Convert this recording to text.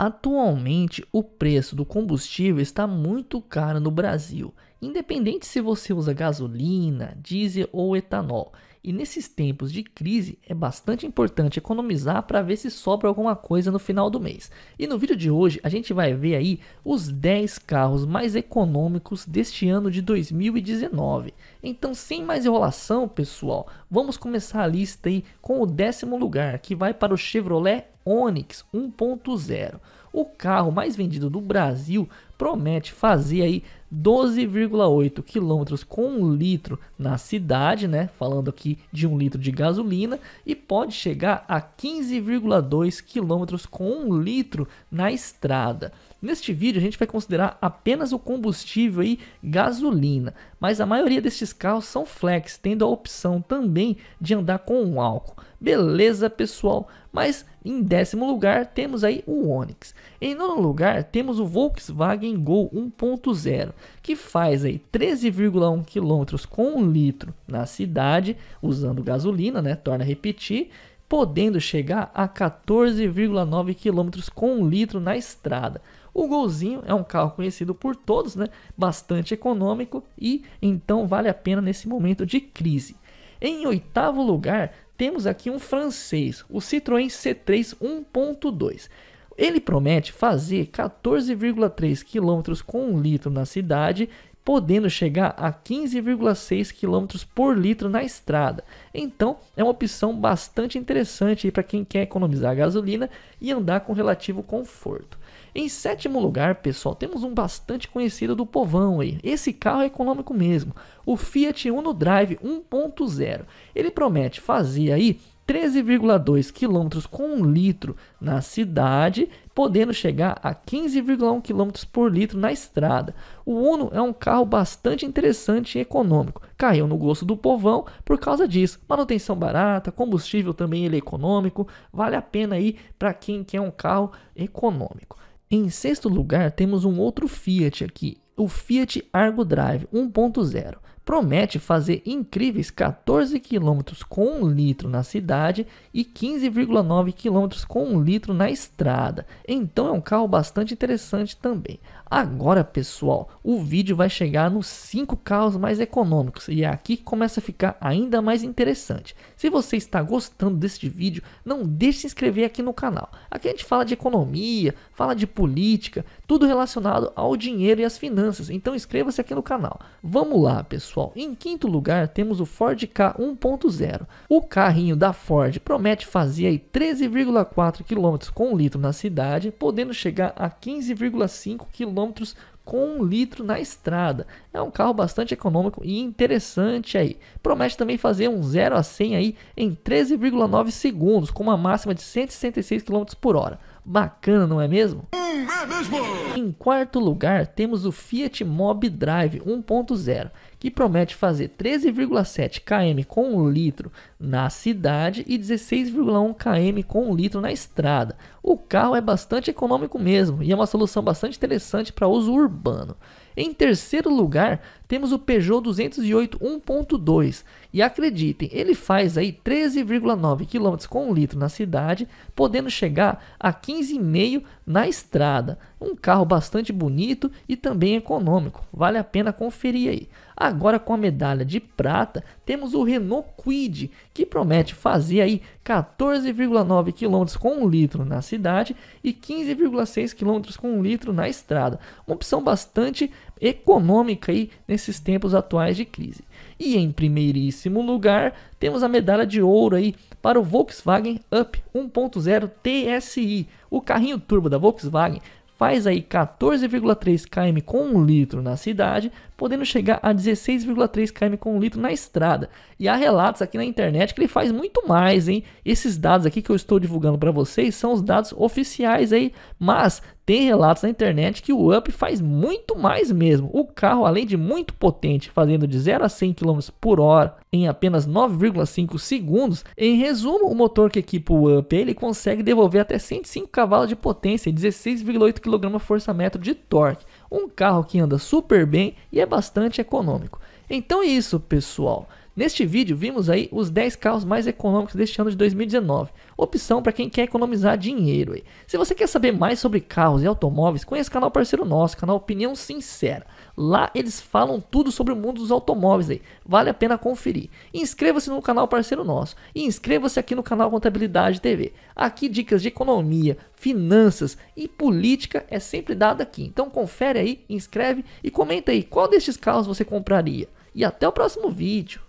Atualmente, o preço do combustível está muito caro no Brasil, independente se você usa gasolina, diesel ou etanol. E nesses tempos de crise é bastante importante economizar para ver se sobra alguma coisa no final do mês. E no vídeo de hoje a gente vai ver aí os 10 carros mais econômicos deste ano de 2019. Então, sem mais enrolação, pessoal, vamos começar a lista aí com o décimo lugar, que vai para o Chevrolet Onix 1.0. O carro mais vendido do Brasil promete fazer aí 12,8 quilômetros com um litro na cidade, né? Falando aqui de um litro de gasolina e pode chegar a 15,2 quilômetros com um litro na estrada. Neste vídeo a gente vai considerar apenas o combustível e gasolina, mas a maioria destes carros são flex, tendo a opção também de andar com um álcool. Beleza, pessoal? Mas em décimo lugar, temos aí o Onix. Em nono lugar, temos o Volkswagen Gol 1.0, que faz aí 13,1 km com um litro na cidade, usando gasolina, né? Torna a repetir, podendo chegar a 14,9 km com um litro na estrada. O Golzinho é um carro conhecido por todos, né? Bastante econômico e então vale a pena nesse momento de crise. Em oitavo lugar, temos aqui um francês, o Citroën C3 1.2. Ele promete fazer 14,3 km com um litro na cidade podendo chegar a 15,6 km por litro na estrada. Então, é uma opção bastante interessante para quem quer economizar gasolina e andar com relativo conforto. Em sétimo lugar, pessoal, temos um bastante conhecido do povão aí. Esse carro é econômico mesmo, o Fiat Uno Drive 1.0. Ele promete fazer aí 13,2 km com um litro na cidade podendo chegar a 15,1 km por litro na estrada. O Uno é um carro bastante interessante e econômico. Caiu no gosto do povão por causa disso. Manutenção barata, combustível também ele é econômico, vale a pena aí para quem quer um carro econômico. Em sexto lugar, temos um outro Fiat aqui, o Fiat Argo Drive 1.0 promete fazer incríveis 14 quilômetros com um litro na cidade e 15,9 quilômetros com um litro na estrada. Então é um carro bastante interessante também. Agora, pessoal, o vídeo vai chegar nos 5 carros mais econômicos e é aqui que começa a ficar ainda mais interessante. Se você está gostando deste vídeo, não deixe de se inscrever aqui no canal. Aqui a gente fala de economia, fala de política, tudo relacionado ao dinheiro e às finanças. Então inscreva-se aqui no canal. Vamos lá, pessoal pessoal. Em quinto lugar, temos o Ford K 1.0. O carrinho da Ford promete fazer 13,4 km com um litro na cidade, podendo chegar a 15,5 km com um litro na estrada. É um carro bastante econômico e interessante aí. Promete também fazer um 0 a 100 aí em 13,9 segundos, com uma máxima de 166 km por hora. Bacana, não é mesmo? Hum, é mesmo? Em quarto lugar, temos o Fiat Mobi Drive 1.0 que promete fazer 13,7 km com um litro na cidade e 16,1 km com um litro na estrada. O carro é bastante econômico mesmo e é uma solução bastante interessante para uso urbano. Em terceiro lugar, temos o Peugeot 208 1.2 e acreditem, ele faz aí 13,9 km com um litro na cidade, podendo chegar a 15,5 na estrada. Um carro bastante bonito e também econômico, vale a pena conferir aí. Agora com a medalha de prata, temos o Renault Quid, que promete fazer aí 14,9 km com um litro na cidade e 15,6 km com um litro na estrada. Uma opção bastante econômica aí nesses tempos atuais de crise. E em primeiríssimo lugar, temos a medalha de ouro aí para o Volkswagen Up 1.0 TSI, o carrinho turbo da Volkswagen. Faz aí 14,3 km com 1 litro na cidade, podendo chegar a 16,3 km com 1 litro na estrada. E há relatos aqui na internet que ele faz muito mais, hein? Esses dados aqui que eu estou divulgando para vocês são os dados oficiais aí, mas tem relatos na internet que o Up faz muito mais mesmo. O carro, além de muito potente, fazendo de 0 a 100 km por hora em apenas 9,5 segundos, em resumo, o motor que equipa o Up ele consegue devolver até 105 cavalos de potência e 16,8 kgfm de torque. Um carro que anda super bem e é bastante econômico. Então é isso, pessoal. Neste vídeo, vimos aí os 10 carros mais econômicos deste ano de 2019, opção para quem quer economizar dinheiro. Aí. Se você quer saber mais sobre carros e automóveis, conheça o canal parceiro nosso, canal Opinião Sincera. Lá eles falam tudo sobre o mundo dos automóveis, aí. vale a pena conferir. Inscreva-se no canal parceiro nosso e inscreva-se aqui no canal Contabilidade TV. Aqui dicas de economia, finanças e política é sempre dada aqui. Então confere aí, inscreve e comenta aí qual destes carros você compraria. E até o próximo vídeo.